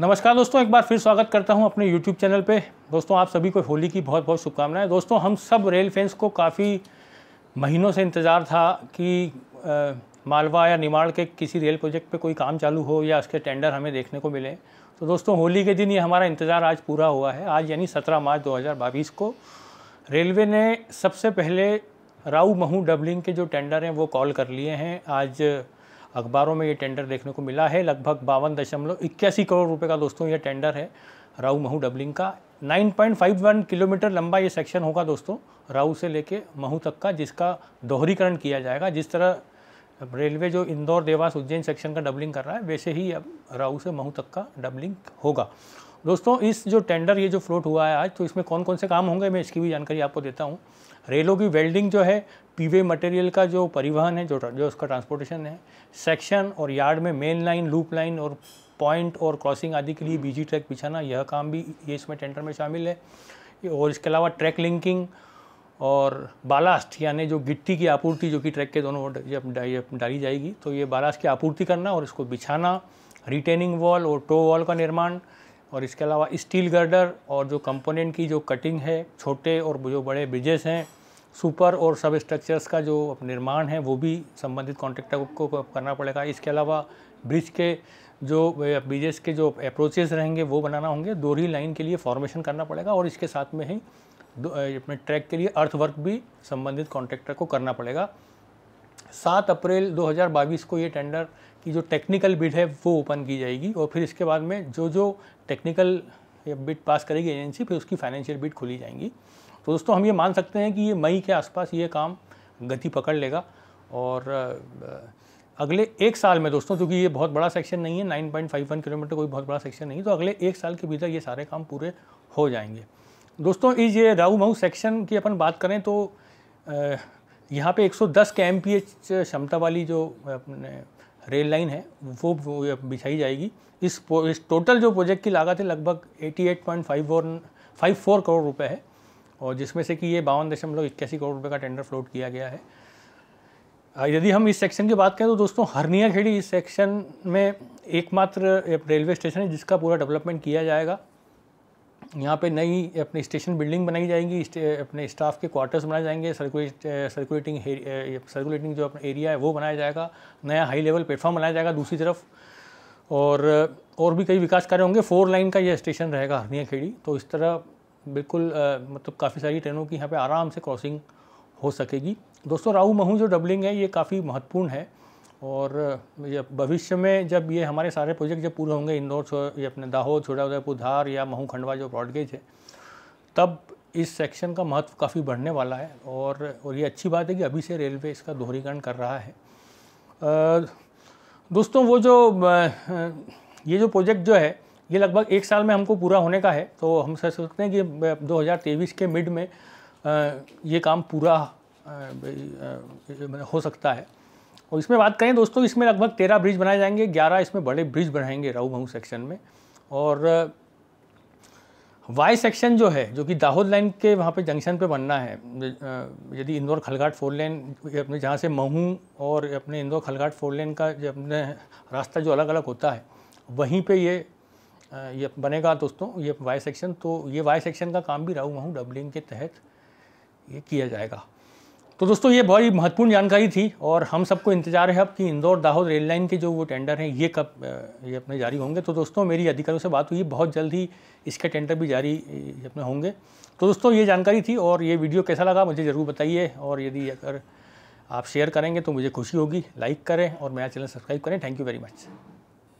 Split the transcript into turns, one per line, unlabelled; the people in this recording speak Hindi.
नमस्कार दोस्तों एक बार फिर स्वागत करता हूं अपने YouTube चैनल पे दोस्तों आप सभी को होली की बहुत बहुत शुभकामनाएं दोस्तों हम सब रेल फैंस को काफ़ी महीनों से इंतज़ार था कि आ, मालवा या निमाड़ के किसी रेल प्रोजेक्ट पे कोई काम चालू हो या उसके टेंडर हमें देखने को मिले तो दोस्तों होली के दिन ये हमारा इंतज़ार आज पूरा हुआ है आज यानी सत्रह मार्च दो को रेलवे ने सबसे पहले राउ महू डबलिंग के जो टेंडर हैं वो कॉल कर लिए हैं आज अखबारों में ये टेंडर देखने को मिला है लगभग बावन दशमलव इक्यासी करोड़ रुपये का दोस्तों ये टेंडर है राहू महू डबलिंग का 9.51 किलोमीटर लंबा ये सेक्शन होगा दोस्तों राहू से लेके महू तक का जिसका दोहरीकरण किया जाएगा जिस तरह रेलवे जो इंदौर देवास उज्जैन सेक्शन का डबलिंग कर रहा है वैसे ही अब राहू से महू तक का डबलिंग होगा दोस्तों इस जो टेंडर ये जो फ्लोट हुआ है आज तो इसमें कौन कौन से काम होंगे मैं इसकी भी जानकारी आपको देता हूँ रेलों की वेल्डिंग जो है पीवे मटेरियल का जो परिवहन है जो जो उसका ट्रांसपोर्टेशन है सेक्शन और यार्ड में मेन लाइन लूप लाइन और पॉइंट और क्रॉसिंग आदि के लिए बीजी ट्रैक बिछाना यह काम भी ये इसमें टेंडर में शामिल है और इसके अलावा ट्रैक लिंकिंग और बालास्ट यानी जो गिट्टी की आपूर्ति जो कि ट्रैक के दोनों जब डाली जाएगी तो ये बालास्ट की आपूर्ति करना और इसको बिछाना रिटेनिंग वॉल और टो वॉल का निर्माण और इसके अलावा स्टील गर्डर और जो कंपोनेंट की जो कटिंग है छोटे और जो बड़े ब्रिजेस हैं सुपर और सब स्ट्रक्चर्स का जो निर्माण है वो भी संबंधित कॉन्ट्रैक्टर को करना पड़ेगा इसके अलावा ब्रिज के जो ब्रिजेस के जो अप्रोचेस रहेंगे वो बनाना होंगे दोहरी लाइन के लिए फॉर्मेशन करना पड़ेगा और इसके साथ में ही अपने ट्रैक के लिए अर्थवर्क भी संबंधित कॉन्ट्रैक्टर को करना पड़ेगा सात अप्रैल दो को ये टेंडर कि जो टेक्निकल बिड है वो ओपन की जाएगी और फिर इसके बाद में जो जो टेक्निकल बिड पास करेगी एजेंसी फिर उसकी फाइनेंशियल बिड खोली जाएंगी तो दोस्तों हम ये मान सकते हैं कि ये मई के आसपास ये काम गति पकड़ लेगा और अगले एक साल में दोस्तों क्योंकि ये बहुत बड़ा सेक्शन नहीं है 9.51 किलोमीटर कोई बहुत बड़ा सेक्शन नहीं है तो अगले एक साल के भीतर ये सारे काम पूरे हो जाएंगे दोस्तों इस ये राहू मऊ सेक्शन की अपन बात करें तो यहाँ पे 110 के एम क्षमता वाली जो अपने रेल लाइन है वो बिछाई जाएगी इस इस टोटल जो प्रोजेक्ट की लागत है लगभग 88.54 करोड़ रुपए है और जिसमें से कि ये बावन दशमलव इक्यासी करोड़ रुपए का टेंडर फ्लोट किया गया है यदि हम इस सेक्शन की बात करें तो दोस्तों हरनिया खेड़ी इस सेक्शन में एकमात्र रेलवे स्टेशन है जिसका पूरा डेवलपमेंट किया जाएगा यहाँ पे नई अपने स्टेशन बिल्डिंग बनाई जाएगी अपने स्टाफ के क्वार्टर्स बनाए जाएंगे सर्कुलेट सर्कुलेटिंग सर्कुलेटिंग जो अपना एरिया है वो बनाया जाएगा नया हाई लेवल प्लेटफॉर्म बनाया जाएगा दूसरी तरफ और और भी कई विकास कार्य होंगे फोर लाइन का यह स्टेशन रहेगा हरनिया खेड़ी तो इस तरह बिल्कुल मतलब काफ़ी सारी ट्रेनों की यहाँ पर आराम से क्रॉसिंग हो सकेगी दोस्तों राहू महू जो डबलिंग है ये काफ़ी महत्वपूर्ण है और ये भविष्य में जब ये हमारे सारे प्रोजेक्ट जब पूरे होंगे इंदौर ये अपने दाहोद छोटा उदयपुर धार या महू खंडवा जो ब्रॉडगेज है तब इस सेक्शन का महत्व काफ़ी बढ़ने वाला है और और ये अच्छी बात है कि अभी से रेलवे इसका दोहरीकरण कर रहा है दोस्तों वो जो ये जो प्रोजेक्ट जो है ये लगभग एक साल में हमको पूरा होने का है तो हम सोच सकते हैं कि 2023 के मिड में ये काम पूरा हो सकता है और इसमें बात करें दोस्तों इसमें लगभग तेरह ब्रिज बनाए जाएंगे ग्यारह इसमें बड़े ब्रिज बनाएंगे राहू भाऊ सेक्शन में और वाई सेक्शन जो है जो कि दाहोद लाइन के वहाँ पे जंक्शन पे बनना है यदि इंदौर खलघाट फोर लेन अपने जहाँ से महू और अपने इंदौर खलघाट फोर लेन का जो अपने रास्ता जो अलग अलग होता है वहीं पे ये ये बनेगा दोस्तों ये वाई सेक्शन तो ये वाई सेक्शन का काम भी राहू महू डबलिंग के तहत ये किया जाएगा तो दोस्तों ये बहुत ही महत्वपूर्ण जानकारी थी और हम सबको इंतजार है अब कि इंदौर दाहोद रेल लाइन के जो वो टेंडर हैं ये कब ये अपने जारी होंगे तो दोस्तों मेरी अधिकारियों से बात हुई बहुत जल्द ही इसके टेंडर भी जारी अपने होंगे तो दोस्तों ये जानकारी थी और ये वीडियो कैसा लगा मुझे ज़रूर बताइए और यदि अगर आप शेयर करेंगे तो मुझे खुशी होगी लाइक करें और मेरा चैनल सब्सक्राइब करें थैंक यू वेरी मच